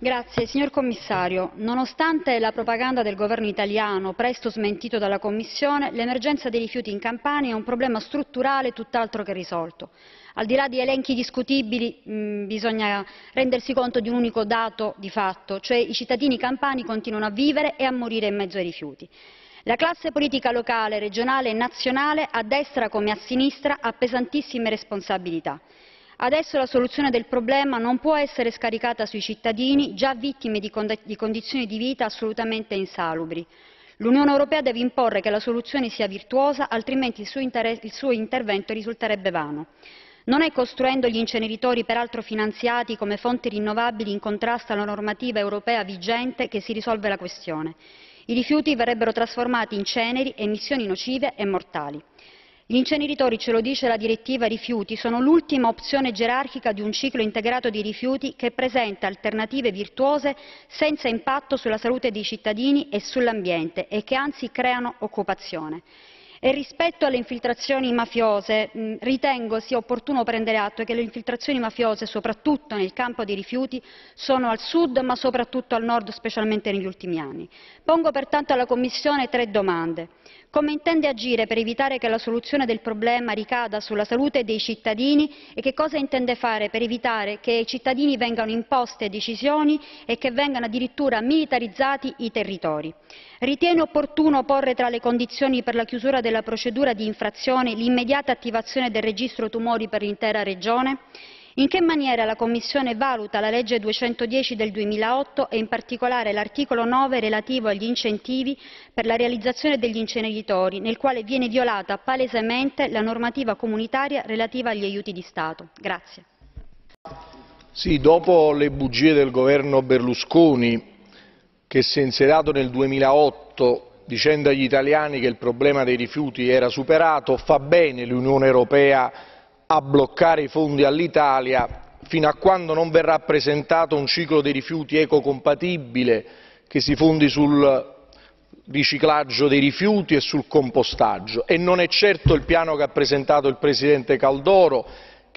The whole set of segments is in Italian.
Grazie, signor Commissario, nonostante la propaganda del governo italiano, presto smentito dalla Commissione, l'emergenza dei rifiuti in Campania è un problema strutturale tutt'altro che risolto. Al di là di elenchi discutibili mh, bisogna rendersi conto di un unico dato di fatto, cioè i cittadini campani continuano a vivere e a morire in mezzo ai rifiuti. La classe politica locale, regionale e nazionale, a destra come a sinistra, ha pesantissime responsabilità. Adesso la soluzione del problema non può essere scaricata sui cittadini già vittime di, cond di condizioni di vita assolutamente insalubri. L'Unione Europea deve imporre che la soluzione sia virtuosa, altrimenti il suo, il suo intervento risulterebbe vano. Non è costruendo gli inceneritori, peraltro finanziati come fonti rinnovabili in contrasto alla normativa europea vigente, che si risolve la questione. I rifiuti verrebbero trasformati in ceneri, emissioni nocive e mortali. Gli inceneritori, ce lo dice la direttiva rifiuti, sono l'ultima opzione gerarchica di un ciclo integrato di rifiuti che presenta alternative virtuose senza impatto sulla salute dei cittadini e sull'ambiente e che anzi creano occupazione. E rispetto alle infiltrazioni mafiose, ritengo sia opportuno prendere atto che le infiltrazioni mafiose, soprattutto nel campo dei rifiuti, sono al sud, ma soprattutto al nord, specialmente negli ultimi anni. Pongo pertanto alla Commissione tre domande. Come intende agire per evitare che la soluzione del problema ricada sulla salute dei cittadini e che cosa intende fare per evitare che ai cittadini vengano imposte decisioni e che vengano addirittura militarizzati i territori? Ritiene opportuno porre tra le condizioni per la chiusura della procedura di infrazione l'immediata attivazione del registro tumori per l'intera Regione? In che maniera la Commissione valuta la legge 210 del 2008 e in particolare l'articolo 9 relativo agli incentivi per la realizzazione degli inceneritori, nel quale viene violata palesemente la normativa comunitaria relativa agli aiuti di Stato? Grazie. Sì, dopo le bugie del governo Berlusconi, che si è insediato nel 2008 dicendo agli italiani che il problema dei rifiuti era superato, fa bene l'Unione Europea a bloccare i fondi all'Italia fino a quando non verrà presentato un ciclo dei rifiuti ecocompatibile che si fondi sul riciclaggio dei rifiuti e sul compostaggio e non è certo il piano che ha presentato il presidente Caldoro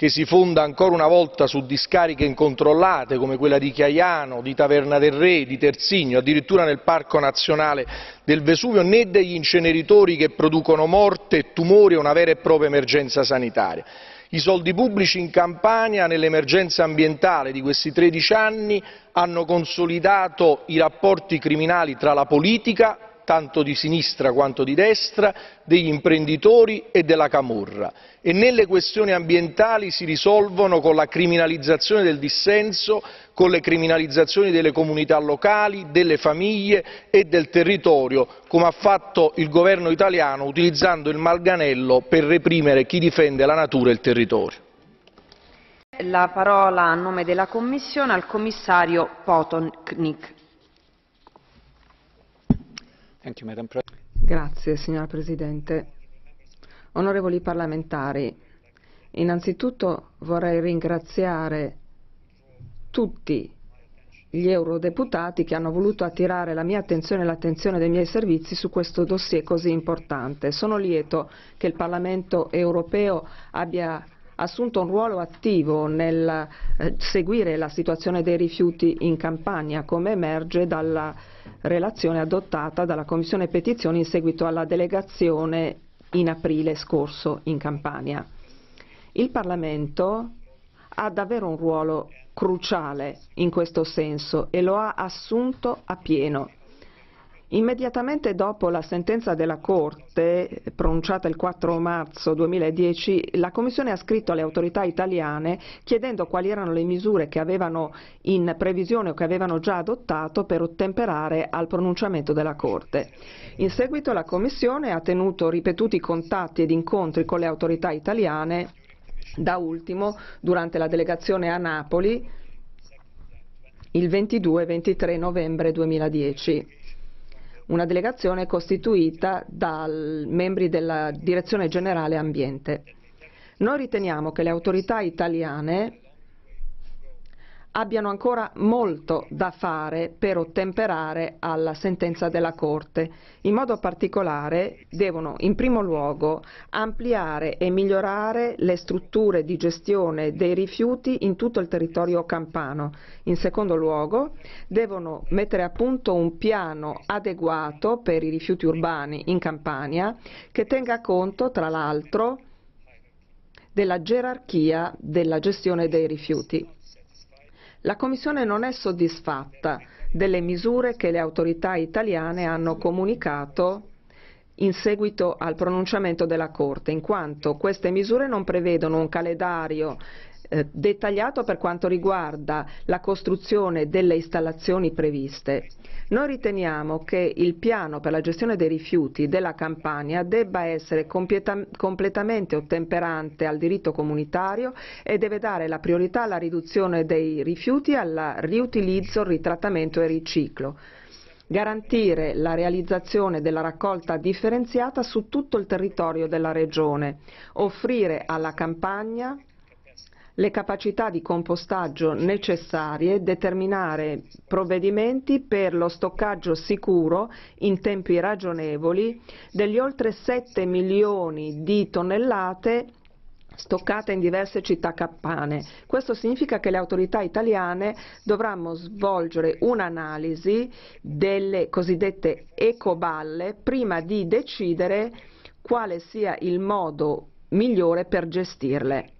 che si fonda ancora una volta su discariche incontrollate come quella di Chiaiano, di Taverna del Re, di Terzigno, addirittura nel Parco nazionale del Vesuvio, né degli inceneritori che producono morte, tumori e una vera e propria emergenza sanitaria. I soldi pubblici in Campania, nell'emergenza ambientale di questi 13 anni, hanno consolidato i rapporti criminali tra la politica tanto di sinistra quanto di destra degli imprenditori e della camorra e né le questioni ambientali si risolvono con la criminalizzazione del dissenso con le criminalizzazioni delle comunità locali delle famiglie e del territorio come ha fatto il governo italiano utilizzando il malganello per reprimere chi difende la natura e il territorio. La parola a nome della Commissione al commissario Potonik. You, Grazie, signora Presidente. Onorevoli parlamentari, innanzitutto vorrei ringraziare tutti gli eurodeputati che hanno voluto attirare la mia attenzione e l'attenzione dei miei servizi su questo dossier così importante. Sono lieto che il Parlamento europeo abbia assunto un ruolo attivo nel eh, seguire la situazione dei rifiuti in Campania, come emerge dalla relazione adottata dalla Commissione Petizioni in seguito alla delegazione in aprile scorso in Campania. Il Parlamento ha davvero un ruolo cruciale in questo senso e lo ha assunto a pieno. Immediatamente dopo la sentenza della Corte, pronunciata il 4 marzo 2010, la Commissione ha scritto alle autorità italiane chiedendo quali erano le misure che avevano in previsione o che avevano già adottato per ottemperare al pronunciamento della Corte. In seguito la Commissione ha tenuto ripetuti contatti ed incontri con le autorità italiane, da ultimo durante la delegazione a Napoli il 22-23 novembre 2010 una delegazione costituita da membri della Direzione Generale Ambiente. Noi riteniamo che le autorità italiane abbiano ancora molto da fare per ottemperare alla sentenza della Corte. In modo particolare devono in primo luogo ampliare e migliorare le strutture di gestione dei rifiuti in tutto il territorio campano. In secondo luogo devono mettere a punto un piano adeguato per i rifiuti urbani in Campania che tenga conto tra l'altro della gerarchia della gestione dei rifiuti. La Commissione non è soddisfatta delle misure che le autorità italiane hanno comunicato in seguito al pronunciamento della Corte, in quanto queste misure non prevedono un calendario eh, dettagliato per quanto riguarda la costruzione delle installazioni previste. Noi riteniamo che il piano per la gestione dei rifiuti della Campania debba essere completamente ottemperante al diritto comunitario e deve dare la priorità alla riduzione dei rifiuti, al riutilizzo, ritrattamento e riciclo garantire la realizzazione della raccolta differenziata su tutto il territorio della Regione, offrire alla Campania le capacità di compostaggio necessarie, determinare provvedimenti per lo stoccaggio sicuro in tempi ragionevoli degli oltre 7 milioni di tonnellate stoccate in diverse città cappane. Questo significa che le autorità italiane dovranno svolgere un'analisi delle cosiddette ecoballe prima di decidere quale sia il modo migliore per gestirle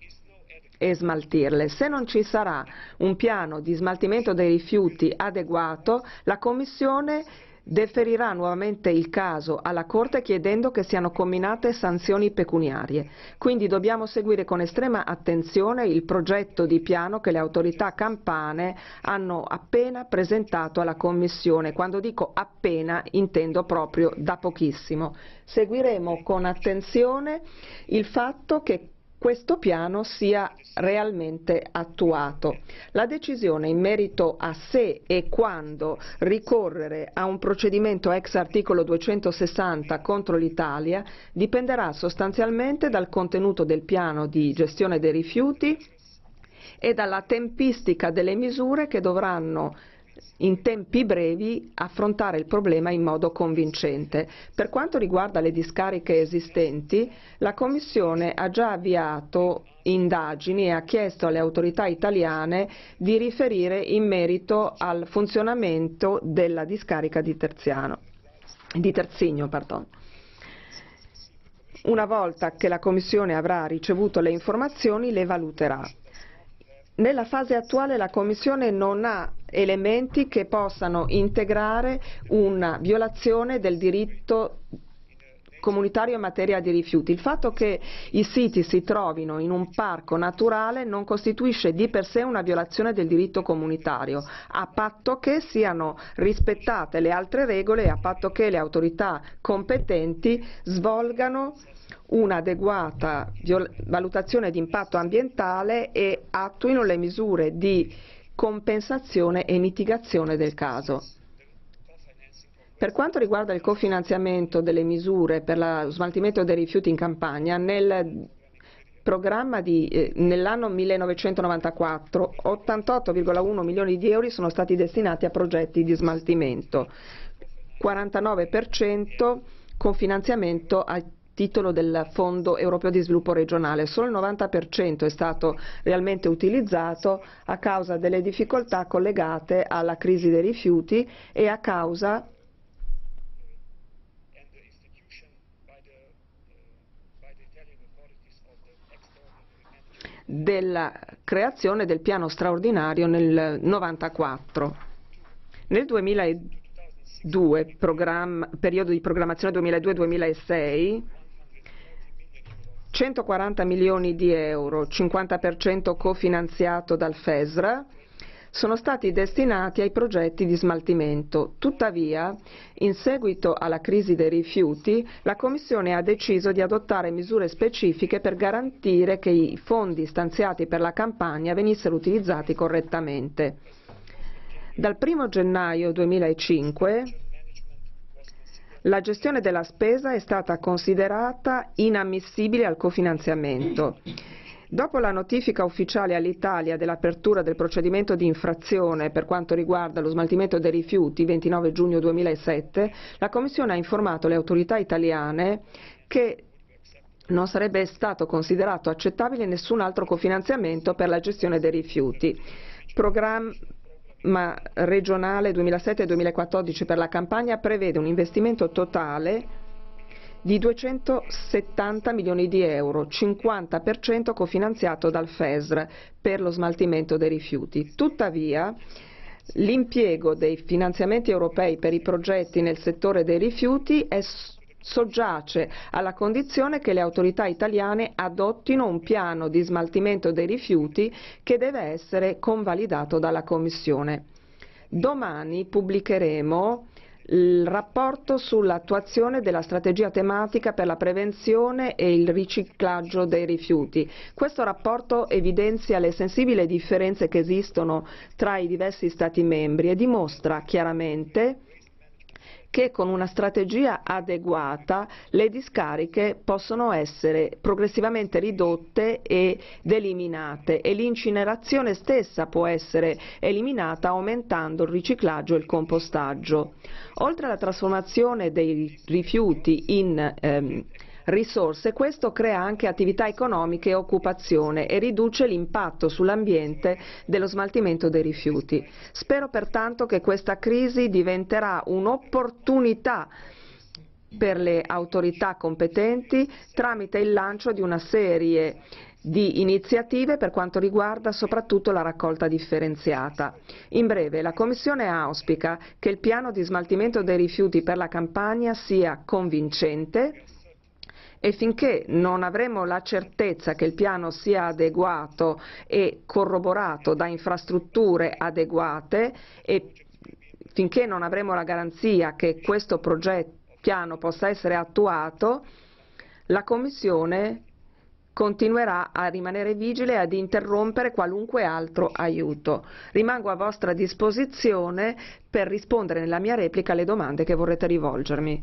e smaltirle. Se non ci sarà un piano di smaltimento dei rifiuti adeguato, la Commissione deferirà nuovamente il caso alla Corte chiedendo che siano combinate sanzioni pecuniarie. Quindi dobbiamo seguire con estrema attenzione il progetto di piano che le autorità campane hanno appena presentato alla Commissione. Quando dico appena intendo proprio da pochissimo. Seguiremo con attenzione il fatto che questo piano sia realmente attuato. La decisione in merito a se e quando ricorrere a un procedimento ex articolo 260 contro l'Italia dipenderà sostanzialmente dal contenuto del piano di gestione dei rifiuti e dalla tempistica delle misure che dovranno in tempi brevi affrontare il problema in modo convincente. Per quanto riguarda le discariche esistenti, la Commissione ha già avviato indagini e ha chiesto alle autorità italiane di riferire in merito al funzionamento della discarica di, Terziano, di Terzigno. Pardon. Una volta che la Commissione avrà ricevuto le informazioni le valuterà. Nella fase attuale la Commissione non ha elementi che possano integrare una violazione del diritto comunitario in materia di rifiuti. Il fatto che i siti si trovino in un parco naturale non costituisce di per sé una violazione del diritto comunitario, a patto che siano rispettate le altre regole e a patto che le autorità competenti svolgano un'adeguata valutazione di impatto ambientale e attuino le misure di compensazione e mitigazione del caso. Per quanto riguarda il cofinanziamento delle misure per lo smaltimento dei rifiuti in campagna, nel programma di, eh, nell'anno 1994 88,1 milioni di euro sono stati destinati a progetti di smaltimento, 49% con finanziamento a titolo del Fondo Europeo di Sviluppo Regionale. Solo il 90% è stato realmente utilizzato a causa delle difficoltà collegate alla crisi dei rifiuti e a causa della creazione del piano straordinario nel 1994. Nel 2002, periodo di programmazione 2002-2006, 140 milioni di euro, 50% cofinanziato dal FESRA, sono stati destinati ai progetti di smaltimento. Tuttavia, in seguito alla crisi dei rifiuti, la Commissione ha deciso di adottare misure specifiche per garantire che i fondi stanziati per la campagna venissero utilizzati correttamente. Dal 1 gennaio 2005 la gestione della spesa è stata considerata inammissibile al cofinanziamento. Dopo la notifica ufficiale all'Italia dell'apertura del procedimento di infrazione per quanto riguarda lo smaltimento dei rifiuti 29 giugno 2007, la Commissione ha informato le autorità italiane che non sarebbe stato considerato accettabile nessun altro cofinanziamento per la gestione dei rifiuti. Program ma regionale 2007-2014 per la Campania prevede un investimento totale di 270 milioni di euro, 50% cofinanziato dal FESR per lo smaltimento dei rifiuti. Tuttavia, l'impiego dei finanziamenti europei per i progetti nel settore dei rifiuti è soggiace alla condizione che le autorità italiane adottino un piano di smaltimento dei rifiuti che deve essere convalidato dalla Commissione. Domani pubblicheremo il rapporto sull'attuazione della strategia tematica per la prevenzione e il riciclaggio dei rifiuti. Questo rapporto evidenzia le sensibili differenze che esistono tra i diversi Stati membri e dimostra chiaramente che con una strategia adeguata le discariche possono essere progressivamente ridotte ed eliminate e l'incinerazione stessa può essere eliminata aumentando il riciclaggio e il compostaggio. Oltre alla trasformazione dei rifiuti in ehm, risorse, questo crea anche attività economiche e occupazione e riduce l'impatto sull'ambiente dello smaltimento dei rifiuti. Spero pertanto che questa crisi diventerà un'opportunità per le autorità competenti tramite il lancio di una serie di iniziative per quanto riguarda soprattutto la raccolta differenziata. In breve, la Commissione auspica che il piano di smaltimento dei rifiuti per la Campania sia convincente, e finché non avremo la certezza che il piano sia adeguato e corroborato da infrastrutture adeguate e finché non avremo la garanzia che questo progetto, piano possa essere attuato, la Commissione continuerà a rimanere vigile e ad interrompere qualunque altro aiuto. Rimango a vostra disposizione per rispondere nella mia replica alle domande che vorrete rivolgermi.